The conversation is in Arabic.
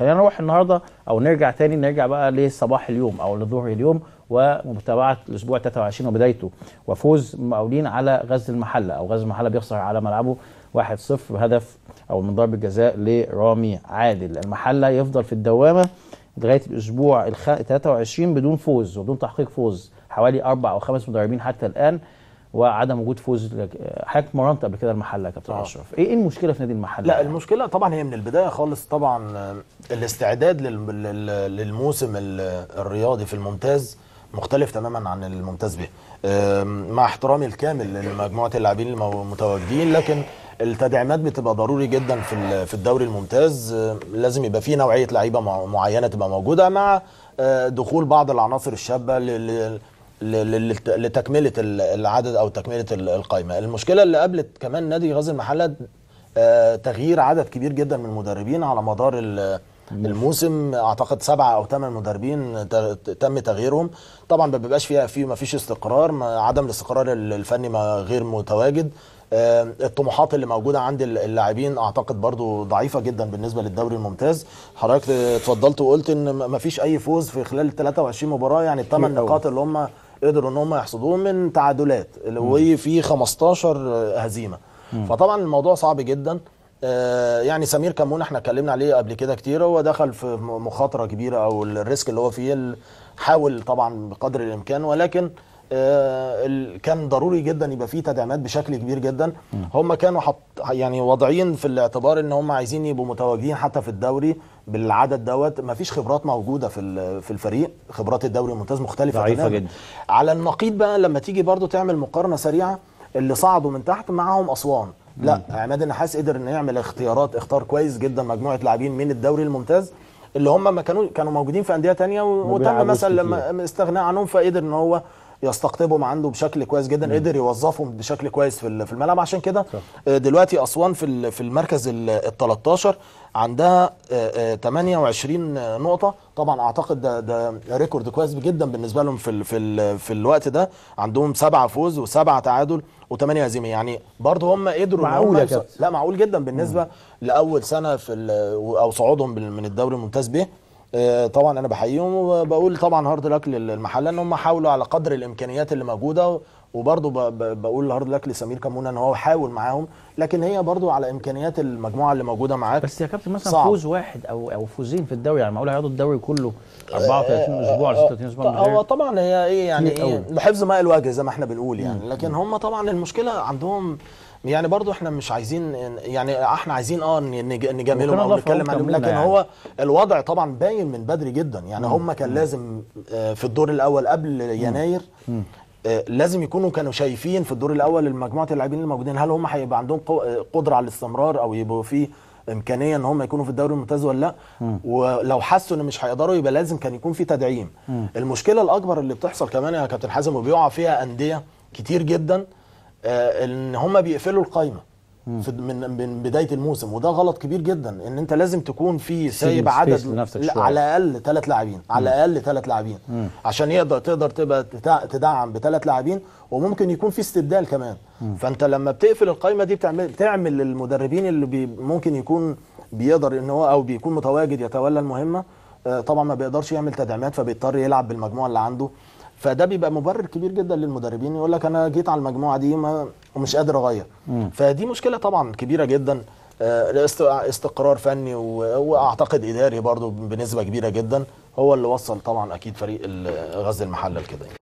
خلينا نروح النهارده او نرجع تاني نرجع بقى لصباح اليوم او لظهر اليوم ومتابعه الاسبوع 23 وبدايته وفوز مقاولين على غزل المحله او غزل المحله بيخسر على ملعبه 1-0 بهدف او من ضربه جزاء لرامي عادل المحله يفضل في الدوامه لغايه الاسبوع ال 23 بدون فوز وبدون تحقيق فوز حوالي اربع او خمس مدربين حتى الان وعدم وجود فوز حضرتك مرنت قبل كده المحله يا كابتن آه. اشرف إيه-, ايه المشكله في نادي المحله لا يعني؟ المشكله طبعا هي من البدايه خالص طبعا آه، الاستعداد للموسم الرياضي في الممتاز مختلف تماما عن الممتاز به مع احترامي الكامل لمجموعه اللاعبين المتواجدين لكن التدعيمات بتبقى ضروري جدا في في الدوري الممتاز لازم يبقى في نوعيه لعيبه معينه تبقى موجوده مع آه، دخول بعض العناصر الشابه لتكمله العدد او تكمله القائمه المشكله اللي قابلت كمان نادي غازي المحله آه، تغيير عدد كبير جدا من المدربين على مدار الموسم اعتقد سبعة او ثمان مدربين تم تغييرهم طبعا ما بيبقاش فيها في ما فيش استقرار عدم الاستقرار الفني ما غير متواجد آه، الطموحات اللي موجوده عند اللاعبين اعتقد برضو ضعيفه جدا بالنسبه للدوري الممتاز حضرتك اتفضلت وقلت ان ما فيش اي فوز في خلال 23 مباراه يعني الثمان نقاط اللي هم قدروا ان هم يحصدوه من تعادلات وفي 15 هزيمه فطبعا الموضوع صعب جدا آه، يعني سمير كمون احنا اتكلمنا عليه قبل كده كتير هو دخل في مخاطره كبيره او الريسك اللي هو فيه حاول طبعا بقدر الامكان ولكن آه، كان ضروري جدا يبقى فيه تدعيمات بشكل كبير جدا هم كانوا حط يعني واضعين في الاعتبار ان هم عايزين يبقوا متواجدين حتى في الدوري بالعدد دوت ما فيش خبرات موجوده في في الفريق خبرات الدوري الممتاز مختلفه ضعيفه جدا على النقيض بقى لما تيجي برضو تعمل مقارنه سريعه اللي صعدوا من تحت معاهم اسوان لا عماد النحاس قدر انه يعمل اختيارات اختار كويس جدا مجموعه لاعبين من الدوري الممتاز اللي هم ما كانوا كانوا موجودين في انديه تانية وتم مثلا لما استغناء عنهم فقدر ان هو يستقطبهم عنده بشكل كويس جدا مم. قدر يوظفهم بشكل كويس في في الملعب عشان كده آه، دلوقتي اسوان في في المركز ال 13 عندها 28 آه، آه، نقطه طبعا اعتقد ده ده ريكورد كويس جدا بالنسبه لهم في في في الوقت ده عندهم سبعه فوز وسبعه تعادل وثمانيه هزيمه يعني برضه هم قدروا معقول يا لا معقول جدا بالنسبه مم. لاول سنه في او صعودهم من الدوري الممتاز به آه، طبعا انا بحييهم وبقول طبعا هارد لك للمحل ان هم حاولوا على قدر الامكانيات اللي موجوده وبرضه بقول هارد لك لسمير كمون ان هو حاول معاهم لكن هي برضه على امكانيات المجموعه اللي موجوده معاك بس يا كابتن مثلا صعب. فوز واحد او او فوزين في الدوري يعني معقول هيقعدوا الدوري كله 34 آه، آه، اسبوع 36 اسبوع هو طبعا هي ايه يعني ايه حفظ ماء الوجه زي ما احنا بنقول يعني لكن هم طبعا المشكله عندهم يعني برضو احنا مش عايزين يعني احنا عايزين اه نجاملهم او نتكلم عنهم لكن يعني. هو الوضع طبعا باين من بدري جدا يعني هم كان لازم آه، في الدور الاول قبل يناير مم. آه، لازم يكونوا كانوا شايفين في الدور الاول المجموعه اللاعبين الموجودين هل هم هيبقى عندهم آه، قدره على الاستمرار او يبقوا في امكانيه ان هم يكونوا في الدوري الممتاز ولا لا ولو حسوا ان مش هيقدروا يبقى لازم كان يكون في تدعيم م. المشكله الاكبر اللي بتحصل كمان يا كابتن حازم وبيقع فيها انديه كتير جدا آه، ان هم بيقفلوا القايمه من من بدايه الموسم وده غلط كبير جدا ان انت لازم تكون في سايب عدد على الاقل ثلاث لاعبين على الاقل ثلاث لاعبين عشان يقدر تقدر تبقى تدعم بثلاث لاعبين وممكن يكون في استبدال كمان مم. فانت لما بتقفل القايمه دي بتعمل بتعمل للمدربين اللي بي ممكن يكون بيقدر ان هو او بيكون متواجد يتولى المهمه آه، طبعا ما بيقدرش يعمل تدعيمات فبيضطر يلعب بالمجموعه اللي عنده فده بيبقى مبرر كبير جدا للمدربين يقول لك انا جيت على المجموعه دي ومش قادر اغير فدي مشكله طبعا كبيره جدا آه، استقرار فني واعتقد اداري برضو بنسبه كبيره جدا هو اللي وصل طبعا اكيد فريق غزل المحله لكده